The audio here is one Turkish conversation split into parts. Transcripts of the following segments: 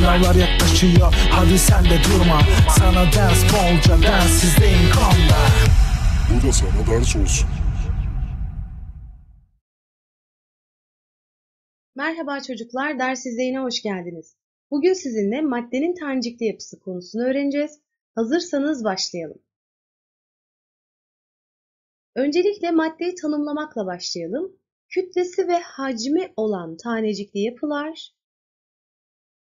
Sınavlar yaklaşıyor hadi sen de durma Sana ders bolca derssizde inkomda Bu da sana ders olsun Merhaba çocuklar, ders izleyine hoş geldiniz. Bugün sizinle maddenin tanecikli yapısı konusunu öğreneceğiz. Hazırsanız başlayalım. Öncelikle maddeyi tanımlamakla başlayalım. Kütlesi ve hacmi olan tanecikli yapılar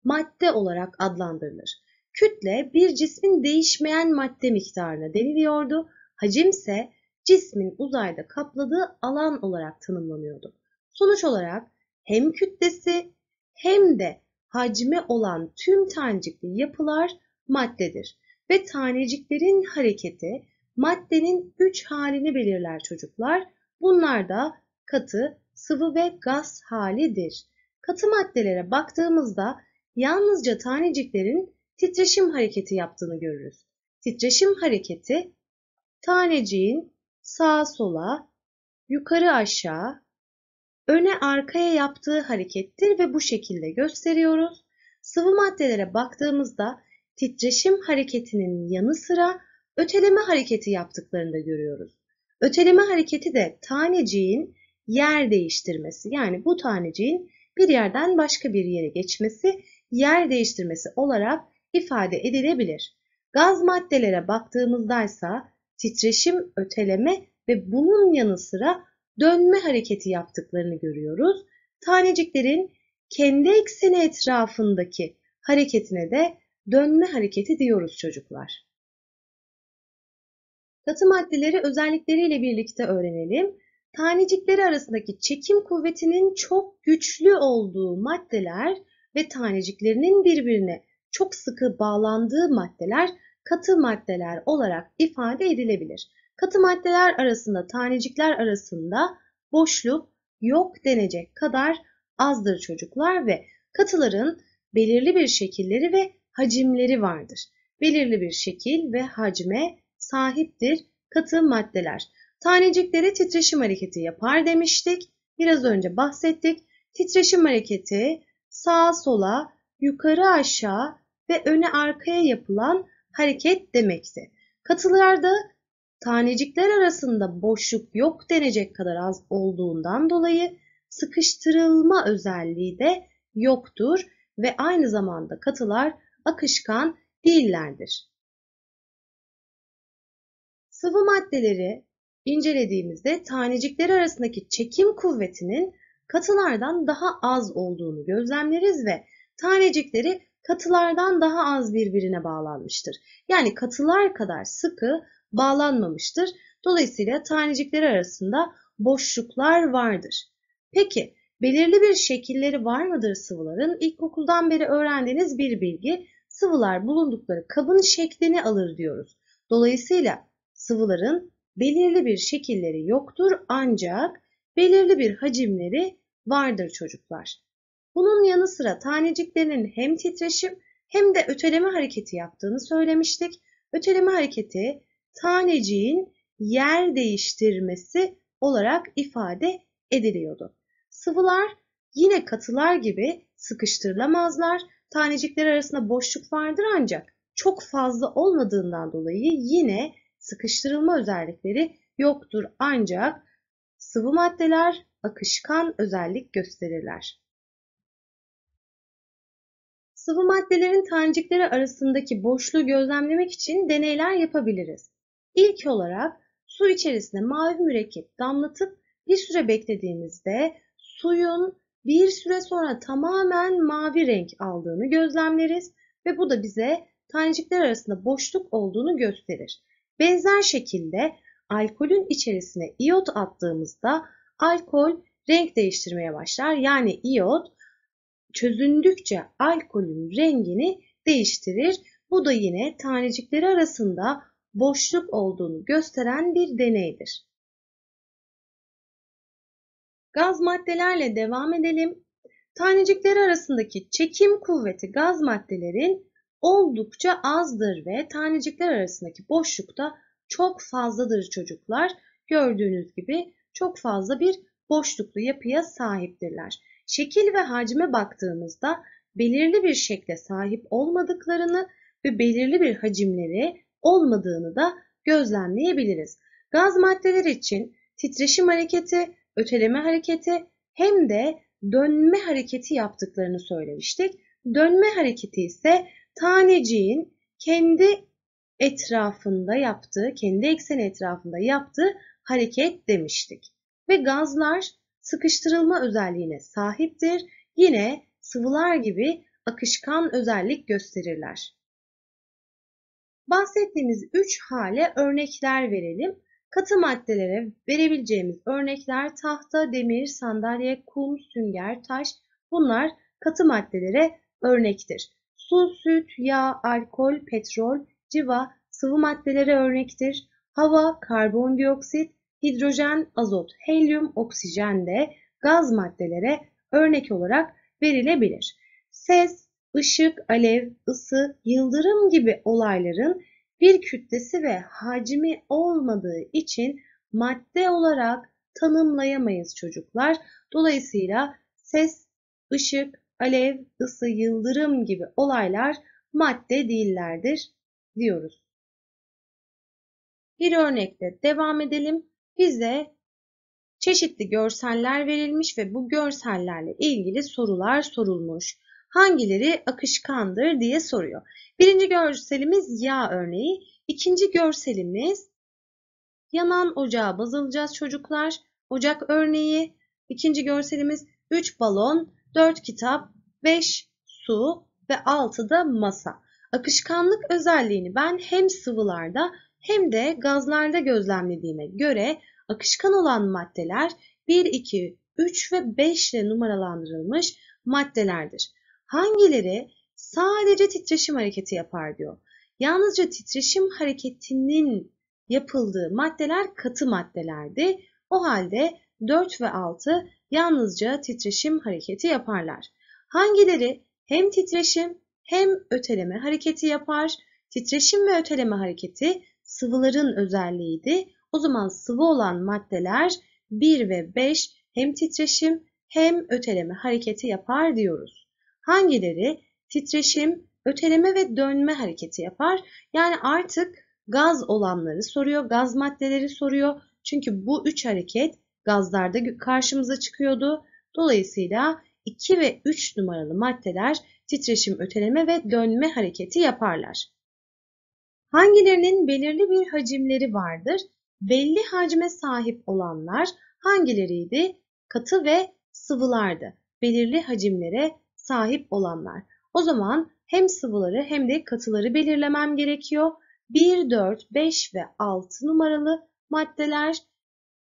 madde olarak adlandırılır. Kütle bir cismin değişmeyen madde miktarına deniliyordu. Hacim ise cismin uzayda kapladığı alan olarak tanımlanıyordu. Sonuç olarak hem kütlesi hem de hacmi olan tüm tanecikli yapılar maddedir ve taneciklerin hareketi maddenin üç halini belirler çocuklar. Bunlar da katı, sıvı ve gaz halidir. Katı maddelere baktığımızda yalnızca taneciklerin titreşim hareketi yaptığını görürüz. Titreşim hareketi taneciğin sağa sola, yukarı aşağı, öne arkaya yaptığı harekettir ve bu şekilde gösteriyoruz. Sıvı maddelere baktığımızda titreşim hareketinin yanı sıra öteleme hareketi yaptıklarını da görüyoruz. Öteleme hareketi de taneciğin yer değiştirmesi yani bu taneciğin bir yerden başka bir yere geçmesi yer değiştirmesi olarak ifade edilebilir. Gaz maddelere baktığımızdaysa titreşim, öteleme ve bunun yanı sıra dönme hareketi yaptıklarını görüyoruz. Taneciklerin kendi ekseni etrafındaki hareketine de dönme hareketi diyoruz çocuklar. Katı maddeleri özellikleriyle birlikte öğrenelim. Tanecikleri arasındaki çekim kuvvetinin çok güçlü olduğu maddeler ve taneciklerinin birbirine çok sıkı bağlandığı maddeler katı maddeler olarak ifade edilebilir. Katı maddeler arasında tanecikler arasında boşluk yok denecek kadar azdır çocuklar ve katıların belirli bir şekilleri ve hacimleri vardır. Belirli bir şekil ve hacme sahiptir katı maddeler. Taneciklere titreşim hareketi yapar demiştik. Biraz önce bahsettik. Titreşim hareketi sağa sola, yukarı aşağı ve öne arkaya yapılan hareket demekti. Katılarda tanecikler arasında boşluk yok denecek kadar az olduğundan dolayı sıkıştırılma özelliği de yoktur ve aynı zamanda katılar akışkan değillerdir. Sıvı maddeleri incelediğimizde tanecikler arasındaki çekim kuvvetinin katılardan daha az olduğunu gözlemleriz ve tanecikleri katılardan daha az birbirine bağlanmıştır. Yani katılar kadar sıkı bağlanmamıştır. Dolayısıyla tanecikleri arasında boşluklar vardır. Peki belirli bir şekilleri var mıdır sıvıların? İlkokuldan beri öğrendiğiniz bir bilgi sıvılar bulundukları kabın şeklini alır diyoruz. Dolayısıyla sıvıların belirli bir şekilleri yoktur ancak belirli bir hacimleri vardır çocuklar. Bunun yanı sıra taneciklerinin hem titreşim hem de öteleme hareketi yaptığını söylemiştik. Öteleme hareketi taneciğin yer değiştirmesi olarak ifade ediliyordu. Sıvılar yine katılar gibi sıkıştırılamazlar. Tanecikler arasında boşluk vardır ancak çok fazla olmadığından dolayı yine sıkıştırılma özellikleri yoktur ancak Sıvı maddeler akışkan özellik gösterirler. Sıvı maddelerin tanecikleri arasındaki boşluğu gözlemlemek için deneyler yapabiliriz. İlk olarak su içerisine mavi mürekkep damlatıp bir süre beklediğimizde suyun bir süre sonra tamamen mavi renk aldığını gözlemleriz ve bu da bize tanecikler arasında boşluk olduğunu gösterir. Benzer şekilde alkolün içerisine iot attığımızda alkol renk değiştirmeye başlar. Yani iot çözündükçe alkolün rengini değiştirir. Bu da yine tanecikleri arasında boşluk olduğunu gösteren bir deneydir. Gaz maddelerle devam edelim. Tanecikleri arasındaki çekim kuvveti gaz maddelerin oldukça azdır ve tanecikler arasındaki boşlukta çok fazladır çocuklar. Gördüğünüz gibi çok fazla bir boşluklu yapıya sahiptirler. Şekil ve hacme baktığımızda belirli bir şekle sahip olmadıklarını ve belirli bir hacimleri olmadığını da gözlemleyebiliriz. Gaz maddeler için titreşim hareketi, öteleme hareketi hem de dönme hareketi yaptıklarını söylemiştik. Dönme hareketi ise taneciğin kendi etrafında yaptığı, kendi ekseni etrafında yaptığı hareket demiştik. Ve gazlar sıkıştırılma özelliğine sahiptir. Yine sıvılar gibi akışkan özellik gösterirler. Bahsettiğimiz 3 hale örnekler verelim. Katı maddelere verebileceğimiz örnekler tahta, demir, sandalye, kum, sünger, taş bunlar katı maddelere örnektir. Su, süt, yağ, alkol, petrol, civa sıvı maddelere örnektir. Hava, karbondioksit, hidrojen, azot, helyum, oksijen de gaz maddelere örnek olarak verilebilir. Ses, ışık, alev, ısı, yıldırım gibi olayların bir kütlesi ve hacmi olmadığı için madde olarak tanımlayamayız çocuklar. Dolayısıyla ses, ışık, alev, ısı, yıldırım gibi olaylar madde değillerdir diyoruz. Bir örnekle devam edelim. Bize çeşitli görseller verilmiş ve bu görsellerle ilgili sorular sorulmuş. Hangileri akışkandır diye soruyor. Birinci görselimiz yağ örneği. İkinci görselimiz yanan ocağa bazılacağız çocuklar. Ocak örneği. İkinci görselimiz 3 balon, 4 kitap, 5 su ve 6 da masa. Akışkanlık özelliğini ben hem sıvılarda hem de gazlarda gözlemlediğime göre akışkan olan maddeler 1, 2, 3 ve 5 ile numaralandırılmış maddelerdir. Hangileri sadece titreşim hareketi yapar diyor. Yalnızca titreşim hareketinin yapıldığı maddeler katı maddelerdi. O halde 4 ve 6 yalnızca titreşim hareketi yaparlar. Hangileri hem titreşim hem öteleme hareketi yapar. Titreşim ve öteleme hareketi sıvıların özelliğiydi. O zaman sıvı olan maddeler 1 ve 5 hem titreşim hem öteleme hareketi yapar diyoruz. Hangileri? Titreşim, öteleme ve dönme hareketi yapar. Yani artık gaz olanları soruyor, gaz maddeleri soruyor. Çünkü bu üç hareket gazlarda karşımıza çıkıyordu. Dolayısıyla 2 ve 3 numaralı maddeler titreşim öteleme ve dönme hareketi yaparlar. Hangilerinin belirli bir hacimleri vardır? Belli hacme sahip olanlar hangileriydi? Katı ve sıvılardı. Belirli hacimlere sahip olanlar. O zaman hem sıvıları hem de katıları belirlemem gerekiyor. 1, 4, 5 ve 6 numaralı maddeler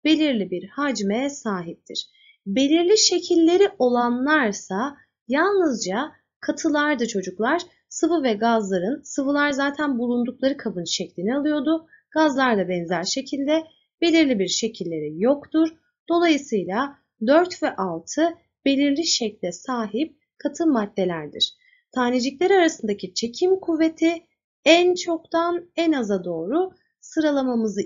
belirli bir hacme sahiptir. Belirli şekilleri olanlarsa yalnızca Katılardı çocuklar. Sıvı ve gazların, sıvılar zaten bulundukları kabın şeklini alıyordu. Gazlar da benzer şekilde belirli bir şekilleri yoktur. Dolayısıyla 4 ve 6 belirli şekle sahip katı maddelerdir. Tanecikler arasındaki çekim kuvveti en çoktan en aza doğru sıralamamızı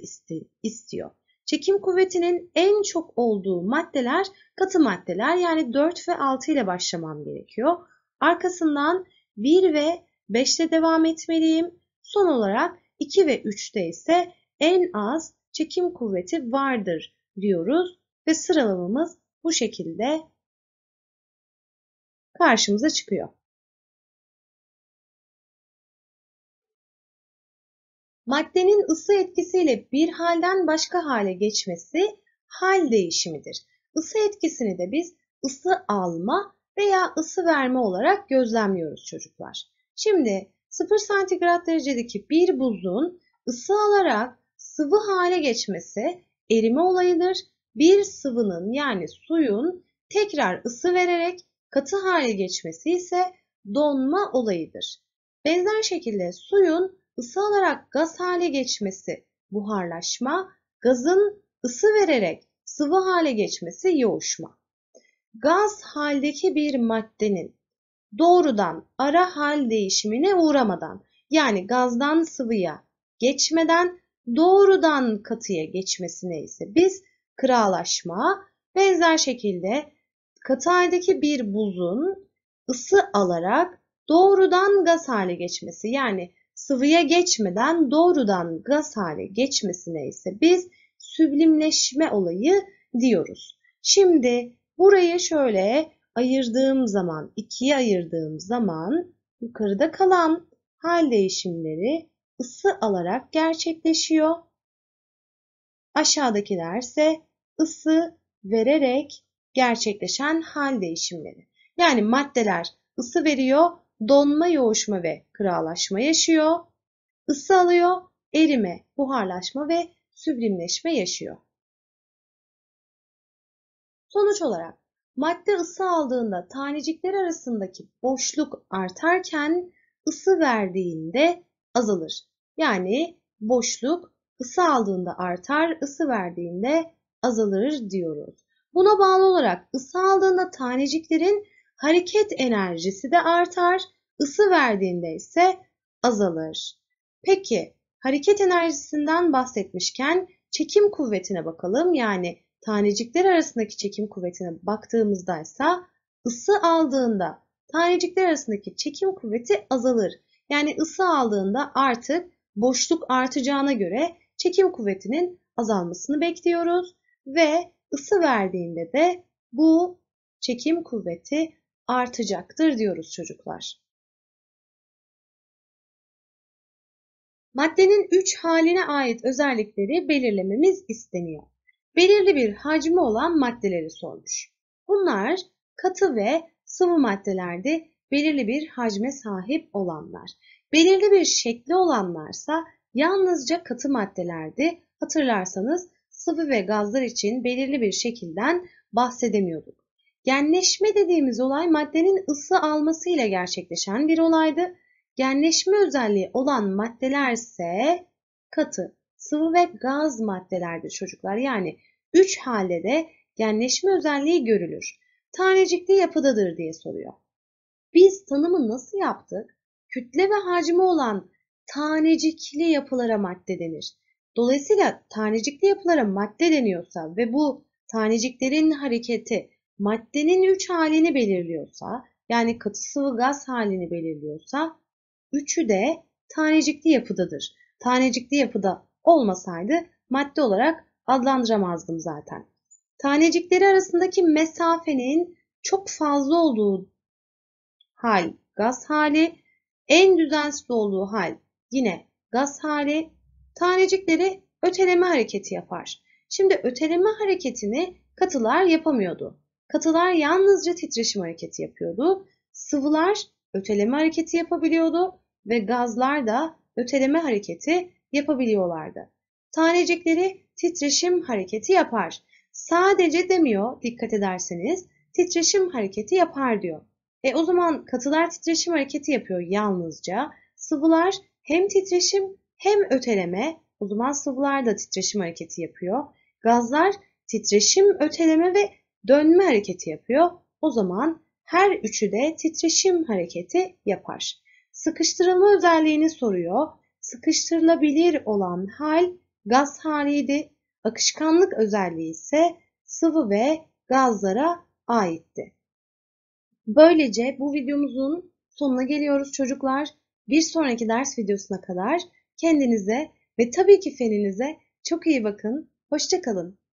istiyor. Çekim kuvvetinin en çok olduğu maddeler katı maddeler yani 4 ve 6 ile başlamam gerekiyor. Arkasından 1 ve 5'te devam etmeliyim. Son olarak 2 ve 3'te ise en az çekim kuvveti vardır diyoruz ve sıralamamız bu şekilde karşımıza çıkıyor. Maddenin ısı etkisiyle bir halden başka hale geçmesi hal değişimidir. Isı etkisini de biz ısı alma veya ısı verme olarak gözlemliyoruz çocuklar. Şimdi 0 santigrat derecedeki bir buzun ısı alarak sıvı hale geçmesi erime olayıdır. Bir sıvının yani suyun tekrar ısı vererek katı hale geçmesi ise donma olayıdır. Benzer şekilde suyun ısı alarak gaz hale geçmesi buharlaşma, gazın ısı vererek sıvı hale geçmesi yoğuşma gaz haldeki bir maddenin doğrudan ara hal değişimine uğramadan yani gazdan sıvıya geçmeden doğrudan katıya geçmesine ise biz kıralaşma benzer şekilde katı haldeki bir buzun ısı alarak doğrudan gaz hale geçmesi yani sıvıya geçmeden doğrudan gaz hale geçmesine ise biz süblimleşme olayı diyoruz. Şimdi Burayı şöyle ayırdığım zaman, ikiye ayırdığım zaman yukarıda kalan hal değişimleri ısı alarak gerçekleşiyor. Aşağıdakiler ise ısı vererek gerçekleşen hal değişimleri. Yani maddeler ısı veriyor, donma, yoğuşma ve kıralaşma yaşıyor. Isı alıyor, erime, buharlaşma ve süblimleşme yaşıyor. Sonuç olarak madde ısı aldığında tanecikler arasındaki boşluk artarken ısı verdiğinde azalır. Yani boşluk ısı aldığında artar, ısı verdiğinde azalır diyoruz. Buna bağlı olarak ısı aldığında taneciklerin hareket enerjisi de artar, ısı verdiğinde ise azalır. Peki hareket enerjisinden bahsetmişken çekim kuvvetine bakalım. Yani Tanecikler arasındaki çekim kuvvetine baktığımızda ise ısı aldığında tanecikler arasındaki çekim kuvveti azalır. Yani ısı aldığında artık boşluk artacağına göre çekim kuvvetinin azalmasını bekliyoruz ve ısı verdiğinde de bu çekim kuvveti artacaktır diyoruz çocuklar. Maddenin 3 haline ait özellikleri belirlememiz isteniyor belirli bir hacmi olan maddeleri sormuş. Bunlar katı ve sıvı maddelerde belirli bir hacme sahip olanlar. Belirli bir şekli olanlarsa yalnızca katı maddelerdi. Hatırlarsanız sıvı ve gazlar için belirli bir şekilden bahsedemiyorduk. Genleşme dediğimiz olay maddenin ısı almasıyla gerçekleşen bir olaydı. Genleşme özelliği olan maddeler ise katı sıvı ve gaz maddelerdir çocuklar. Yani 3 halde de genleşme özelliği görülür. Tanecikli yapıdadır diye soruyor. Biz tanımı nasıl yaptık? Kütle ve hacmi olan tanecikli yapılara madde denir. Dolayısıyla tanecikli yapılara madde deniyorsa ve bu taneciklerin hareketi maddenin 3 halini belirliyorsa, yani katı sıvı gaz halini belirliyorsa, üçü de tanecikli yapıdadır. Tanecikli yapıda olmasaydı madde olarak adlandıramazdım zaten. Tanecikleri arasındaki mesafenin çok fazla olduğu hal gaz hali, en düzensiz olduğu hal yine gaz hali, tanecikleri öteleme hareketi yapar. Şimdi öteleme hareketini katılar yapamıyordu. Katılar yalnızca titreşim hareketi yapıyordu. Sıvılar öteleme hareketi yapabiliyordu ve gazlar da öteleme hareketi yapabiliyorlardı. Tanecikleri titreşim hareketi yapar. Sadece demiyor dikkat ederseniz titreşim hareketi yapar diyor. E o zaman katılar titreşim hareketi yapıyor yalnızca. Sıvılar hem titreşim hem öteleme. O zaman sıvılar da titreşim hareketi yapıyor. Gazlar titreşim, öteleme ve dönme hareketi yapıyor. O zaman her üçü de titreşim hareketi yapar. Sıkıştırılma özelliğini soruyor sıkıştırılabilir olan hal gaz haliydi. Akışkanlık özelliği ise sıvı ve gazlara aitti. Böylece bu videomuzun sonuna geliyoruz çocuklar. Bir sonraki ders videosuna kadar kendinize ve tabii ki feninize çok iyi bakın. Hoşçakalın.